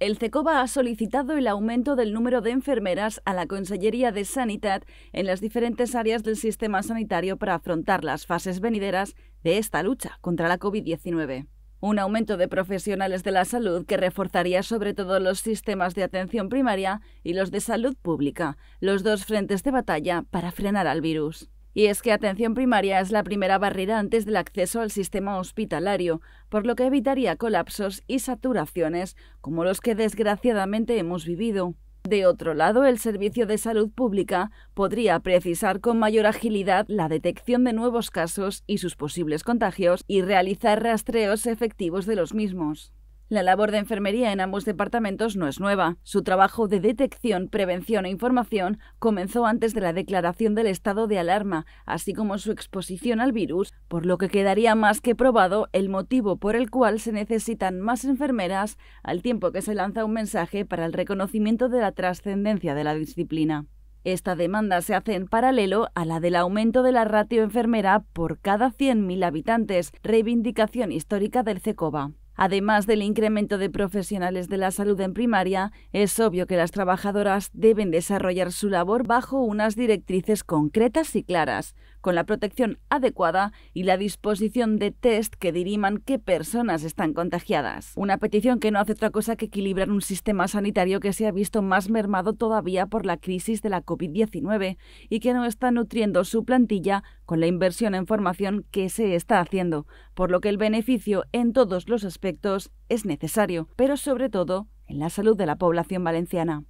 El CECOBA ha solicitado el aumento del número de enfermeras a la Consellería de Sanidad en las diferentes áreas del sistema sanitario para afrontar las fases venideras de esta lucha contra la COVID-19. Un aumento de profesionales de la salud que reforzaría sobre todo los sistemas de atención primaria y los de salud pública, los dos frentes de batalla para frenar al virus. Y es que atención primaria es la primera barrera antes del acceso al sistema hospitalario, por lo que evitaría colapsos y saturaciones como los que desgraciadamente hemos vivido. De otro lado, el Servicio de Salud Pública podría precisar con mayor agilidad la detección de nuevos casos y sus posibles contagios y realizar rastreos efectivos de los mismos. La labor de enfermería en ambos departamentos no es nueva. Su trabajo de detección, prevención e información comenzó antes de la declaración del estado de alarma, así como su exposición al virus, por lo que quedaría más que probado el motivo por el cual se necesitan más enfermeras al tiempo que se lanza un mensaje para el reconocimiento de la trascendencia de la disciplina. Esta demanda se hace en paralelo a la del aumento de la ratio enfermera por cada 100.000 habitantes, reivindicación histórica del CECOBA. Además del incremento de profesionales de la salud en primaria, es obvio que las trabajadoras deben desarrollar su labor bajo unas directrices concretas y claras, con la protección adecuada y la disposición de test que diriman qué personas están contagiadas. Una petición que no hace otra cosa que equilibrar un sistema sanitario que se ha visto más mermado todavía por la crisis de la COVID-19 y que no está nutriendo su plantilla con la inversión en formación que se está haciendo, por lo que el beneficio en todos los aspectos es necesario, pero sobre todo en la salud de la población valenciana.